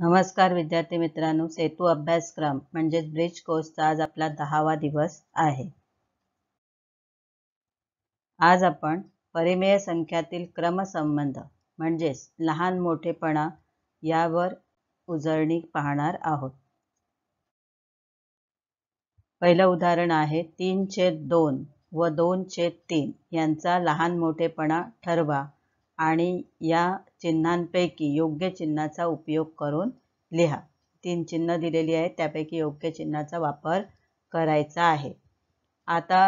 नमस्कार विद्यार्थी मित्रांनो सेतू अभ्यासक्रम म्हणजेच ब्रिज कोर्सचा आज आपला दहावा दिवस आहे आज आपण परिमेय संख्यातील क्रमसंबंध म्हणजेच लहान मोठेपणा यावर उजळणी पाहणार आहोत पहिलं उदाहरण आहे तीन छेद दोन व दोन छेद तीन यांचा लहान मोठेपणा ठरवा आणि या चिन्हांपैकी योग्य चिन्हाचा उपयोग करून लिहा तीन चिन्ह दिलेली आहेत त्यापैकी योग्य चिन्हाचा वापर करायचा आहे आता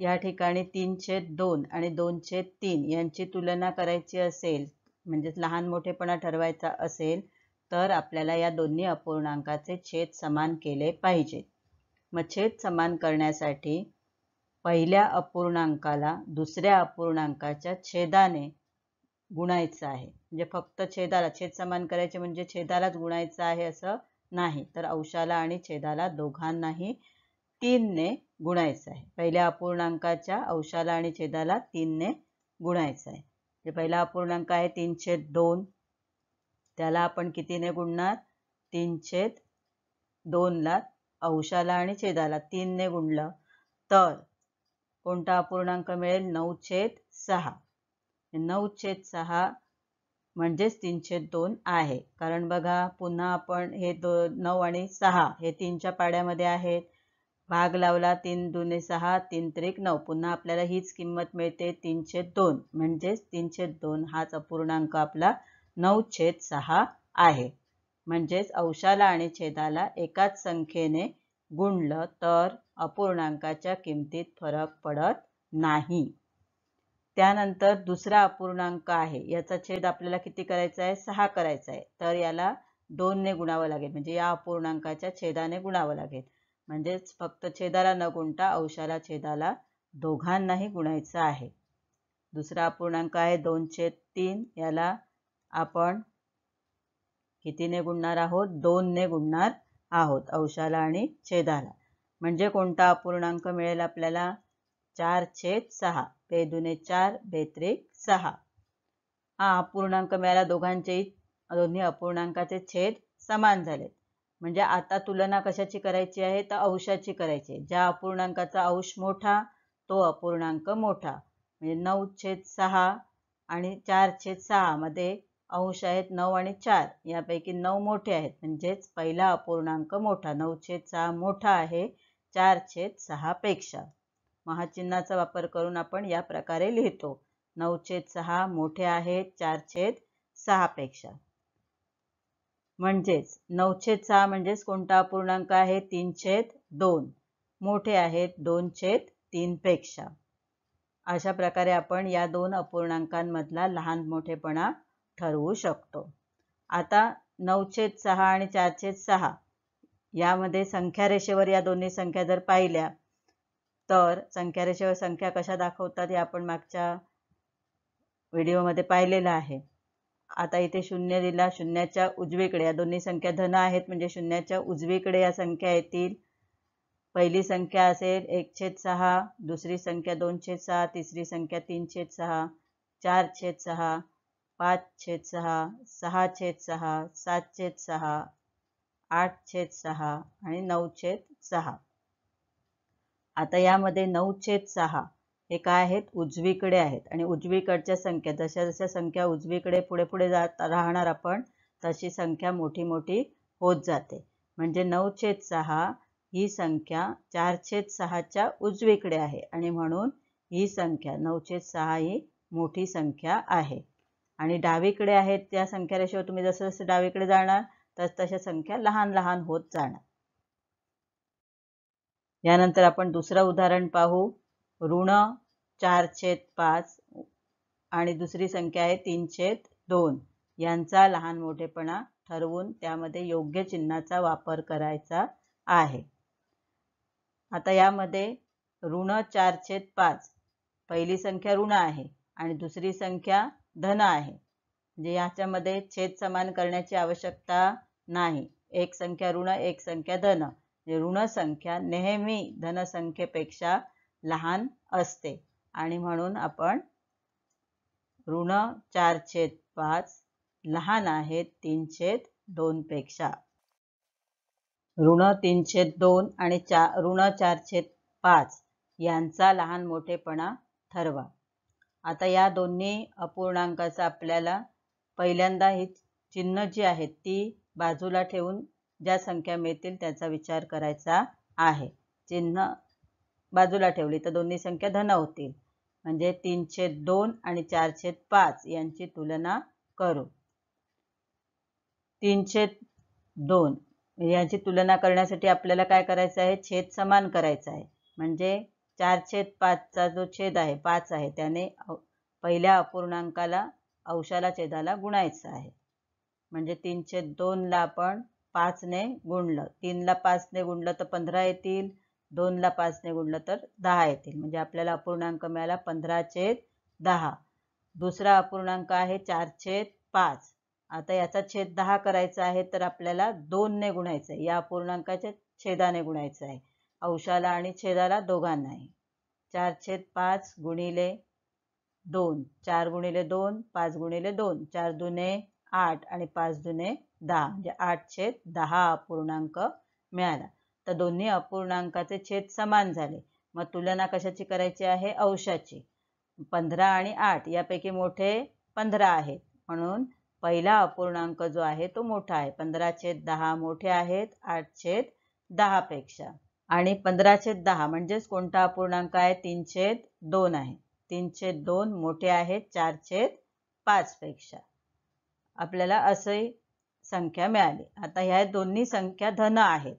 या ठिकाणी तीन छेद दोन आणि दोन छेद तीन यांची तुलना करायची असेल म्हणजेच लहान मोठेपणा ठरवायचा असेल तर आपल्याला या दोन्ही अपूर्णांकाचे छेद समान केले पाहिजेत मग छेद समान करण्यासाठी पहिल्या अपूर्णांकाला दुसऱ्या अपूर्णांकाच्या छेदाने गुणायचं आहे म्हणजे फक्त छेदाला छेद समान करायचे म्हणजे छेदालाच गुणायचं आहे असं नाही तर अंशाला आणि छेदाला दोघांनाही तीनने गुणायचं आहे पहिल्या अपूर्णांकाच्या अंशाला आणि छेदाला तीनने गुणायचं आहे जे म्हणजे पहिला अपूर्णांक आहे तीन छेद दोन त्याला आपण कितीने गुणणार तीन दोन दोनला अंशाला आणि छेदाला तीनने गुणलं तर कोणता अपूर्णांक मिळेल नऊ छेद सहा नऊ छेद सहा म्हणजेच तीनशे दोन आहे कारण बघा पुन्हा आपण हे दो नऊ आणि सहा हे तीनच्या पाड्यामध्ये आहेत भाग लावला तीन दुने सहा तीन त्रिक नऊ पुन्हा आपल्याला हीच किंमत मिळते तीनशे दोन म्हणजेच तीनशे दोन हाच अपूर्णांक आपला नऊ छेद सहा आहे म्हणजेच अंशाला आणि छेदाला एकाच संख्येने गुणलं तर अपूर्णांकाच्या किमतीत फरक पडत नाही त्यानंतर दुसरा अपूर्णांक आहे याचा छेद आपल्याला किती करायचा आहे सहा करायचा आहे तर याला दोनने गुणावं लागेल म्हणजे या अपूर्णांकाच्या छेदाने गुणावं लागेल म्हणजेच फक्त छेदाला न गुणता अंशाला छेदाला दोघांनाही गुणायचं आहे दुसरा अपूर्णांक आहे दोन छेद तीन याला आपण कितीने गुणणार आहोत दोनने गुणणार आहोत अंशाला आणि छेदाला म्हणजे कोणता अपूर्णांक मिळेल आपल्याला चार छेद सहा बे दुने चार बेत्रिक सहा हा अपूर्णांक मिळाला दोघांचेही दोन्ही अपूर्णांकाचे छेद समान झालेत म्हणजे आता तुलना कशाची करायची आहे तर अंशाची करायची आहे ज्या अपूर्णांकाचा अंश मोठा तो अपूर्णांक मोठा म्हणजे नऊ छेद सहा आणि चार छेद मध्ये अंश आहेत नऊ आणि चार यापैकी नऊ मोठे आहेत म्हणजेच पहिला अपूर्णांक मोठा नऊ छेद सहा मोठा आहे चार छेद पेक्षा महाचिन्हाचा वापर करून आपण या प्रकारे लिहितो छेद सहा मोठे आहेत सहा पेक्षा म्हणजेच छेद सहा म्हणजेच कोणता अपूर्णांक आहे तीन छेद दोन मोठे आहेत दोन तीन पेक्षा अशा प्रकारे आपण या दोन अपूर्णांकांमधला लहान मोठेपणा ठरवू शकतो आता छेद सहा आणि चार छेद सहा यामध्ये संख्या रेषेवर या दोन्ही संख्या जर पाहिल्या तर संख्या रेषेवर संख्या कशा दाखवतात हे आपण मागच्या व्हिडिओमध्ये पाहिलेलं आहे आता इथे शून्य दिला शून्याच्या उजवीकडे या दोन्ही संख्या धन आहेत म्हणजे शून्याच्या उजवीकडे या संख्या येतील पहिली संख्या असेल एक छेद सहा दुसरी संख्या दोन छेद सहा तिसरी संख्या तीन छेद सहा चार छेद सहा पाच छेद सहा सहा छेद सहा सात छेद सहा आठ छेद सहा आणि नऊ छेद सहा आता यामध्ये नऊ छेद सहा हे काय आहेत उजवीकडे आहेत आणि उजवीकडच्या संख्या जशा जशा संख्या उजवीकडे पुढे पुढे जात राहणार आपण तशी संख्या मोठी मोठी होत जाते म्हणजे नऊ छेद सहा ही संख्या चार छेद सहाच्या उजवीकडे आहे आणि म्हणून ही संख्या नऊ छेद सहा ही मोठी संख्या आहे आणि डावीकडे आहेत त्या संख्या रेशो तुम्ही जसं जसं डावीकडे जाणार तस तशा संख्या लहान लहान होत जाणार यानंतर आपण दुसरं उदाहरण पाहू ऋण चार छेद पाच आणि दुसरी संख्या आहे तीन छेद दोन यांचा लहान मोठेपणा ठरवून त्यामध्ये योग्य चिन्हाचा वापर करायचा आहे आता यामध्ये ऋण चार छेद पाच पहिली संख्या ऋण आहे आणि दुसरी संख्या धन आहे म्हणजे याच्यामध्ये छेद समान करण्याची आवश्यकता नाही एक संख्या ऋण एक संख्या धन ऋणसंख्या नेहमी धनसंख्येपेक्षा लहान असते आणि म्हणून आपण ऋण चार छेद पाच लहान आहेत तीन छेद दोन पेक्षा ऋण तीन छेद दोन आणि चार ऋण चार छेद पाच यांचा लहान मोठेपणा ठरवा आता या दोन्ही अपूर्णांकाचा आपल्याला पहिल्यांदा ही चिन्ह जी आहेत ती बाजूला ठेवून ज्या संख्या मिळतील त्याचा विचार करायचा आहे चिन्ह बाजूला ठेवली तर दोन्ही संख्या धन होतील म्हणजे तीनशे दोन आणि चारशे पाच यांची तुलना करू तीनशे दोन यांची तुलना करण्यासाठी आपल्याला काय करायचं आहे छेद समान करायचा आहे म्हणजे चार छेद पाचचा जो छेद आहे पाच आहे त्याने पहिल्या अपूर्णांकाला अंशाला छेदाला गुणायचं आहे म्हणजे तीनशे दोनला आपण पाचने गुणलं तीनला पाचने गुणलं तर पंधरा येतील दोनला पाचने गुणलं तर दहा येतील म्हणजे आपल्याला अपूर्णांक मिळाला पंधरा छेद दहा दुसरा अपूर्णांक आहे चार छेद पाच आता याचा छेद दहा करायचा आहे तर आपल्याला दोनने गुणायचं आहे या अपूर्णांकाच्या छेदाने गुणायचं आहे अंशाला आणि छेदाला दोघांनाही चार छेद पाच गुणिले दोन चार गुणिले दोन पाच गुणिले दोन चार दुने आठ आणि पाच दुने दहा म्हणजे आठ छेद दहा अपूर्णांक मिळाला तर दोन्ही अपूर्णांकाचे छेद समान झाले मग तुलना कशाची करायची आहे अंशाची पंधरा आणि आठ यापैकी मोठे पंधरा आहेत म्हणून पहिला अपूर्णांक जो आहे तो मोठा आहे पंधरा छेद दहा मोठे आहेत आठ छेद पेक्षा आणि पंधरा छेद दहा म्हणजेच कोणता अपूर्णांक आहे तीन छेद दोन आहे तीन छेद दोन मोठे आहेत चार छेद पेक्षा आपल्याला असंही संख्या मिळाली आता ह्या दोन्ही संख्या धन आहेत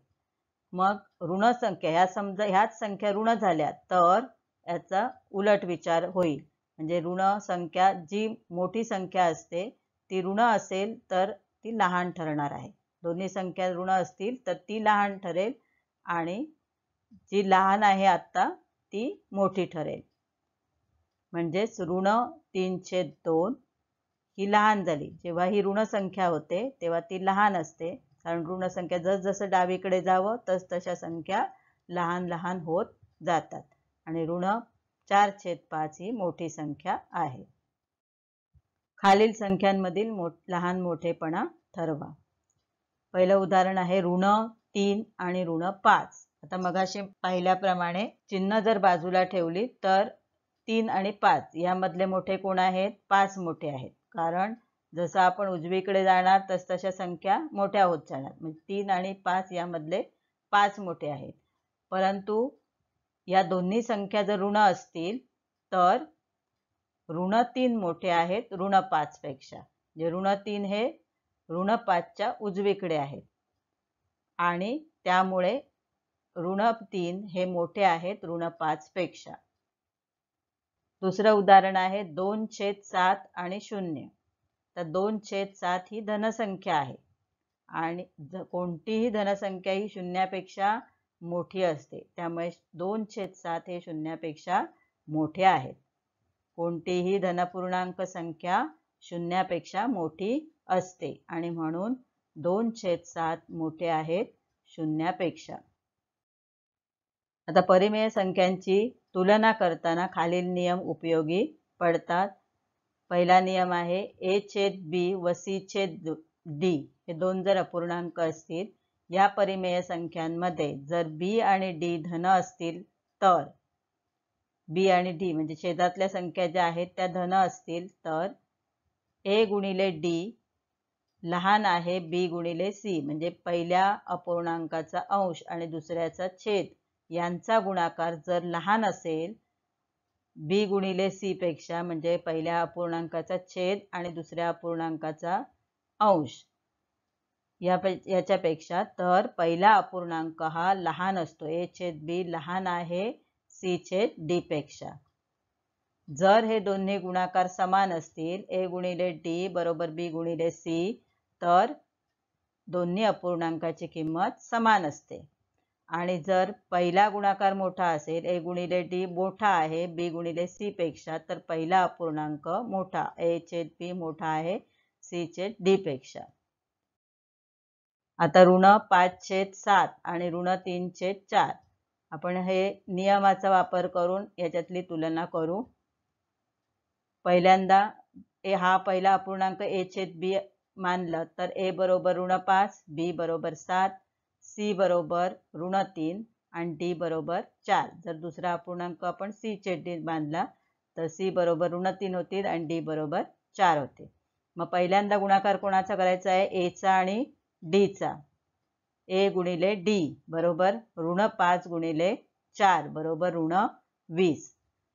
मग ऋण संख्या ह्या समजा ह्याच संख्या ऋण झाल्या तर याचा उलट विचार होईल म्हणजे ऋण संख्या जी मोठी संख्या असते ती ऋण असेल तर ती लहान ठरणार आहे दोन्ही संख्या ऋण असतील तर ती लहान ठरेल आणि जी लहान आहे आत्ता ती मोठी ठरेल म्हणजेच ऋण तीनशे दोन ही लहान झाली जेव्हा ही ऋणसंख्या होते तेव्हा ती लहान असते कारण ऋण जस जसजसं डावीकडे जावं तस तशा संख्या लहान लहान होत जातात आणि ऋण चार छेद पाच ही मोठी संख्या आहे खालील संख्यांमधील मोठ लहान मोठेपणा ठरवा पहिलं उदाहरण आहे ऋण तीन आणि ऋण पाच आता मगाशी पाहिल्याप्रमाणे चिन्ह जर बाजूला ठेवली तर तीन आणि पाच यामधले मोठे कोण आहेत पाच मोठे आहेत कारण जसं आपण उजवीकडे जाणार तस तशा संख्या मोठ्या होत जाणार म्हणजे तीन आणि पाच यामधले पाच मोठे आहेत परंतु या दोन्ही संख्या जर ऋण असतील तर ऋण तीन मोठे आहेत ऋण पेक्षा म्हणजे ऋण तीन हे ऋण पाचच्या उजवीकडे आहेत आणि त्यामुळे ऋण तीन हे मोठे आहेत ऋण पेक्षा दुसरं उदाहरण आहे दोन छेद सात आणि शून्य तर दोन छेद सात ही धनसंख्या आहे आणि कोणतीही धनसंख्या ही शून्यापेक्षा मोठी असते त्यामुळे दोन छेद सात हे शून्यापेक्षा मोठे आहेत कोणतीही धनपूर्णांक संख्या शून्यापेक्षा मोठी असते आणि म्हणून दोन छेद सात मोठे आहेत शून्यापेक्षा आता परिमेय संख्यांची तुलना करताना खालील नियम उपयोगी पडतात पहिला नियम आहे ए छेद बी व सी छेद डी हे दोन जर अपूर्णांक असतील या परिमेय संख्यांमध्ये जर बी आणि डी धन असतील तर बी आणि डी म्हणजे छेदातल्या संख्या ज्या आहेत त्या धन असतील तर ए गुणिले डी लहान आहे बी गुणिले सी म्हणजे पहिल्या अपूर्णांकाचा अंश आणि दुसऱ्याचा छेद यांचा गुणाकार जर लहान असेल बी गुणिले सी पेक्षा म्हणजे पहिल्या अपूर्णांकाचा छेद आणि दुसऱ्या अपूर्णांकाचा अंश याच्यापेक्षा तर पहिला अपूर्णांक हा लहान असतो ए छेद बी लहान आहे सी छेद डी पेक्षा जर हे दोन्ही गुणाकार समान असतील ए गुणिले डी बरोबर बी गुणिले सी तर दोन्ही अपूर्णांकाची किंमत समान असते आणि जर पहिला गुणाकार मोठा असेल ए गुणिले डी मोठा आहे बी गुणिले सी पेक्षा तर पहिला अपूर्णांक मोठा ए चेद बी मोठा आहे सी डी पेक्षा आता ऋण पाच छेद सात आणि ऋण तीन छेद चार आपण हे नियमाचा वापर करून याच्यातली तुलना करू पहिल्यांदा ए हा पहिला अपूर्णांक ए छेद बी मानलं तर ए बरोबर ऋण पाच बी बरोबर सात सी बरोबर ऋण तीन आणि डी बरोबर चार जर दुसरा अपूर्णांक आपण सी चे बांधला तर सी बरोबर ऋण तीन होतील आणि डी बरोबर चार होते मग पहिल्यांदा गुणाकार कोणाचा करायचा आहे एचा आणि डीचा ए गुणिले डी बरोबर ऋण पाच गुणिले चार बरोबर ऋण वीस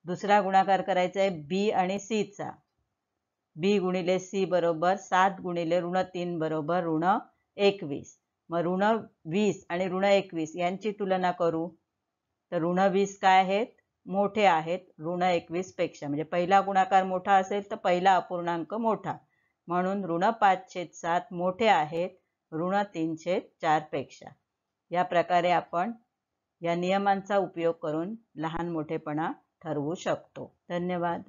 दुसरा गुणाकार करायचा आहे बी आणि सीचा बी गुणिले सी बरोबर सात गुणिले ऋण तीन बरोबर ऋण एकवीस मग ऋण वीस आणि ऋण एकवीस यांची तुलना करू तर ऋण वीस काय आहेत मोठे आहेत ऋण पेक्षा म्हणजे पहिला गुणाकार मोठा असेल तर पहिला अपूर्णांक मोठा म्हणून ऋण पाचशे सात मोठे आहेत ऋण तीनशे चारपेक्षा या प्रकारे आपण या नियमांचा उपयोग करून लहान मोठेपणा ठरवू शकतो धन्यवाद